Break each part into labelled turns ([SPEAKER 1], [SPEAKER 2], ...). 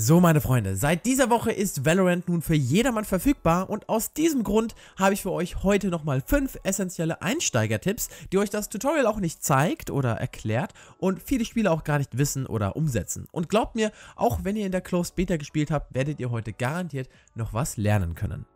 [SPEAKER 1] So meine Freunde, seit dieser Woche ist Valorant nun für jedermann verfügbar und aus diesem Grund habe ich für euch heute nochmal 5 essentielle Einsteigertipps, die euch das Tutorial auch nicht zeigt oder erklärt und viele Spieler auch gar nicht wissen oder umsetzen. Und glaubt mir, auch wenn ihr in der Closed Beta gespielt habt, werdet ihr heute garantiert noch was lernen können.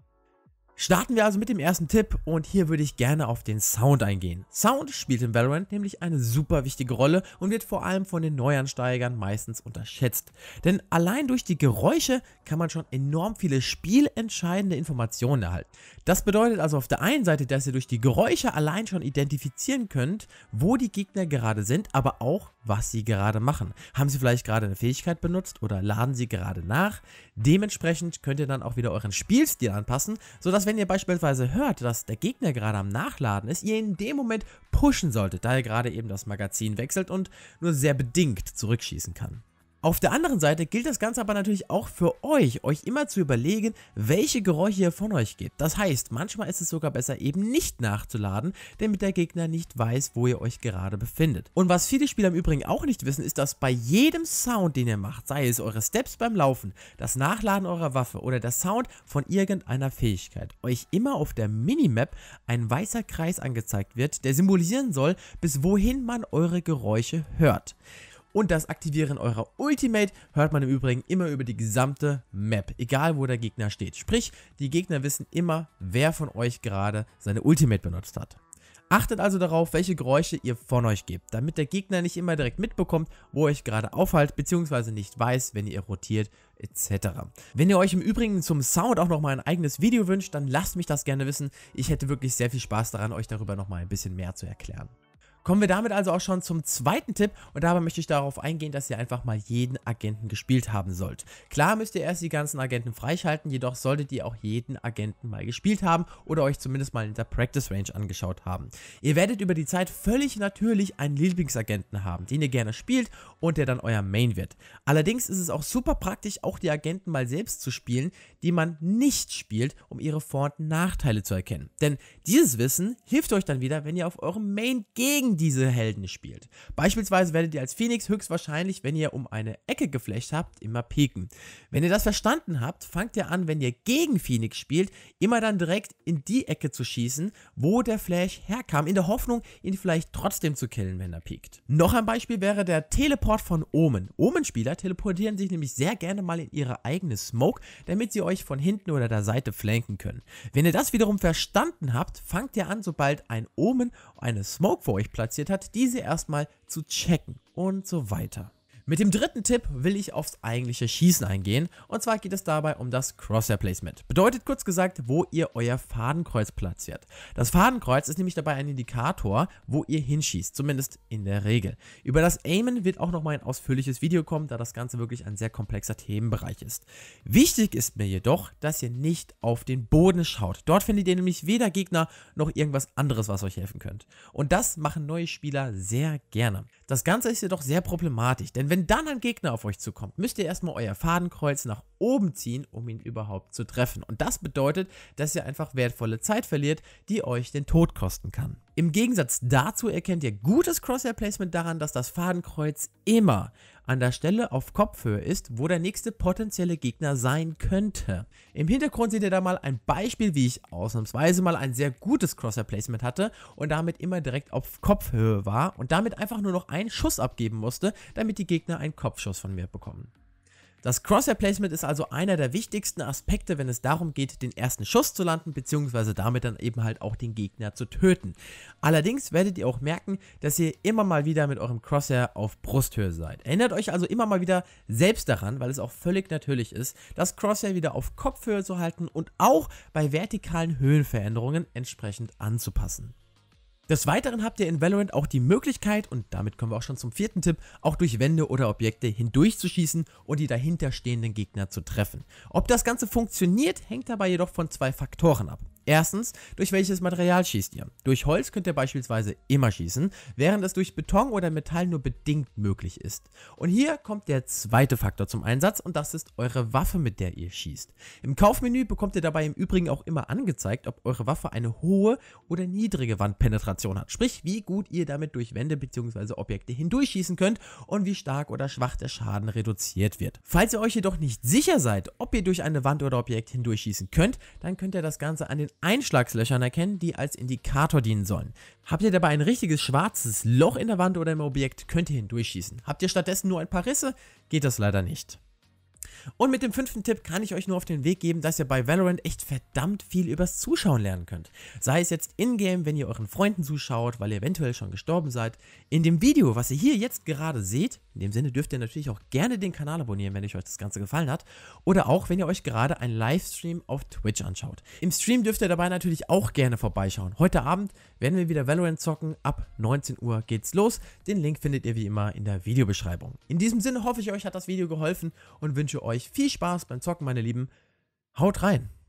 [SPEAKER 1] Starten wir also mit dem ersten Tipp und hier würde ich gerne auf den Sound eingehen. Sound spielt in Valorant nämlich eine super wichtige Rolle und wird vor allem von den Neuansteigern meistens unterschätzt. Denn allein durch die Geräusche kann man schon enorm viele spielentscheidende Informationen erhalten. Das bedeutet also auf der einen Seite, dass ihr durch die Geräusche allein schon identifizieren könnt, wo die Gegner gerade sind, aber auch was sie gerade machen. Haben sie vielleicht gerade eine Fähigkeit benutzt oder laden sie gerade nach? Dementsprechend könnt ihr dann auch wieder euren Spielstil anpassen, sodass dass wenn ihr beispielsweise hört, dass der Gegner gerade am Nachladen ist, ihr in dem Moment pushen solltet, da ihr gerade eben das Magazin wechselt und nur sehr bedingt zurückschießen kann. Auf der anderen Seite gilt das Ganze aber natürlich auch für euch, euch immer zu überlegen, welche Geräusche ihr von euch gebt. Das heißt, manchmal ist es sogar besser, eben nicht nachzuladen, damit der Gegner nicht weiß, wo ihr euch gerade befindet. Und was viele Spieler im Übrigen auch nicht wissen, ist, dass bei jedem Sound, den ihr macht, sei es eure Steps beim Laufen, das Nachladen eurer Waffe oder der Sound von irgendeiner Fähigkeit, euch immer auf der Minimap ein weißer Kreis angezeigt wird, der symbolisieren soll, bis wohin man eure Geräusche hört. Und das Aktivieren eurer Ultimate hört man im Übrigen immer über die gesamte Map, egal wo der Gegner steht. Sprich, die Gegner wissen immer, wer von euch gerade seine Ultimate benutzt hat. Achtet also darauf, welche Geräusche ihr von euch gebt, damit der Gegner nicht immer direkt mitbekommt, wo ihr euch gerade aufhaltet, beziehungsweise nicht weiß, wenn ihr rotiert, etc. Wenn ihr euch im Übrigen zum Sound auch nochmal ein eigenes Video wünscht, dann lasst mich das gerne wissen. Ich hätte wirklich sehr viel Spaß daran, euch darüber nochmal ein bisschen mehr zu erklären. Kommen wir damit also auch schon zum zweiten Tipp und dabei möchte ich darauf eingehen, dass ihr einfach mal jeden Agenten gespielt haben sollt. Klar müsst ihr erst die ganzen Agenten freischalten, jedoch solltet ihr auch jeden Agenten mal gespielt haben oder euch zumindest mal in der Practice Range angeschaut haben. Ihr werdet über die Zeit völlig natürlich einen Lieblingsagenten haben, den ihr gerne spielt und der dann euer Main wird. Allerdings ist es auch super praktisch, auch die Agenten mal selbst zu spielen, die man nicht spielt, um ihre Vor- und Nachteile zu erkennen. Denn dieses Wissen hilft euch dann wieder, wenn ihr auf eurem Main gegen gegen diese Helden spielt. Beispielsweise werdet ihr als Phoenix höchstwahrscheinlich, wenn ihr um eine Ecke geflecht habt, immer pieken. Wenn ihr das verstanden habt, fangt ihr an, wenn ihr gegen Phoenix spielt, immer dann direkt in die Ecke zu schießen, wo der Flash herkam, in der Hoffnung, ihn vielleicht trotzdem zu killen, wenn er piekt. Noch ein Beispiel wäre der Teleport von Omen. Omen-Spieler teleportieren sich nämlich sehr gerne mal in ihre eigene Smoke, damit sie euch von hinten oder der Seite flanken können. Wenn ihr das wiederum verstanden habt, fangt ihr an, sobald ein Omen eine Smoke vor euch platziert, platziert hat, diese erstmal zu checken und so weiter. Mit dem dritten Tipp will ich aufs eigentliche Schießen eingehen und zwar geht es dabei um das Crosshair Placement. Bedeutet kurz gesagt, wo ihr euer Fadenkreuz platziert. Das Fadenkreuz ist nämlich dabei ein Indikator, wo ihr hinschießt, zumindest in der Regel. Über das Aimen wird auch nochmal ein ausführliches Video kommen, da das Ganze wirklich ein sehr komplexer Themenbereich ist. Wichtig ist mir jedoch, dass ihr nicht auf den Boden schaut. Dort findet ihr nämlich weder Gegner noch irgendwas anderes, was euch helfen könnt. Und das machen neue Spieler sehr gerne. Das Ganze ist jedoch sehr problematisch, denn wenn dann ein Gegner auf euch zukommt, müsst ihr erstmal euer Fadenkreuz nach oben ziehen, um ihn überhaupt zu treffen. Und das bedeutet, dass ihr einfach wertvolle Zeit verliert, die euch den Tod kosten kann. Im Gegensatz dazu erkennt ihr gutes Crosshair Placement daran, dass das Fadenkreuz immer an der Stelle auf Kopfhöhe ist, wo der nächste potenzielle Gegner sein könnte. Im Hintergrund seht ihr da mal ein Beispiel, wie ich ausnahmsweise mal ein sehr gutes Crosshair Placement hatte und damit immer direkt auf Kopfhöhe war und damit einfach nur noch einen Schuss abgeben musste, damit die Gegner einen Kopfschuss von mir bekommen. Das Crosshair-Placement ist also einer der wichtigsten Aspekte, wenn es darum geht, den ersten Schuss zu landen, beziehungsweise damit dann eben halt auch den Gegner zu töten. Allerdings werdet ihr auch merken, dass ihr immer mal wieder mit eurem Crosshair auf Brusthöhe seid. Erinnert euch also immer mal wieder selbst daran, weil es auch völlig natürlich ist, das Crosshair wieder auf Kopfhöhe zu halten und auch bei vertikalen Höhenveränderungen entsprechend anzupassen. Des Weiteren habt ihr in Valorant auch die Möglichkeit, und damit kommen wir auch schon zum vierten Tipp, auch durch Wände oder Objekte hindurchzuschießen und die dahinterstehenden Gegner zu treffen. Ob das Ganze funktioniert, hängt dabei jedoch von zwei Faktoren ab. Erstens, durch welches Material schießt ihr? Durch Holz könnt ihr beispielsweise immer schießen, während es durch Beton oder Metall nur bedingt möglich ist. Und hier kommt der zweite Faktor zum Einsatz und das ist eure Waffe, mit der ihr schießt. Im Kaufmenü bekommt ihr dabei im Übrigen auch immer angezeigt, ob eure Waffe eine hohe oder niedrige Wandpenetration hat, sprich wie gut ihr damit durch Wände bzw. Objekte hindurchschießen könnt und wie stark oder schwach der Schaden reduziert wird. Falls ihr euch jedoch nicht sicher seid, ob ihr durch eine Wand oder Objekt hindurchschießen könnt, dann könnt ihr das Ganze an den Einschlagslöchern erkennen, die als Indikator dienen sollen. Habt ihr dabei ein richtiges schwarzes Loch in der Wand oder im Objekt, könnt ihr hindurchschießen. Habt ihr stattdessen nur ein paar Risse, geht das leider nicht. Und mit dem fünften Tipp kann ich euch nur auf den Weg geben, dass ihr bei Valorant echt verdammt viel übers Zuschauen lernen könnt. Sei es jetzt in-game, wenn ihr euren Freunden zuschaut, weil ihr eventuell schon gestorben seid. In dem Video, was ihr hier jetzt gerade seht, in dem Sinne dürft ihr natürlich auch gerne den Kanal abonnieren, wenn euch das Ganze gefallen hat. Oder auch, wenn ihr euch gerade einen Livestream auf Twitch anschaut. Im Stream dürft ihr dabei natürlich auch gerne vorbeischauen. Heute Abend werden wir wieder Valorant zocken. Ab 19 Uhr geht's los. Den Link findet ihr wie immer in der Videobeschreibung. In diesem Sinne hoffe ich, euch hat das Video geholfen und wünsche wünsche euch viel Spaß beim Zocken, meine Lieben. Haut rein!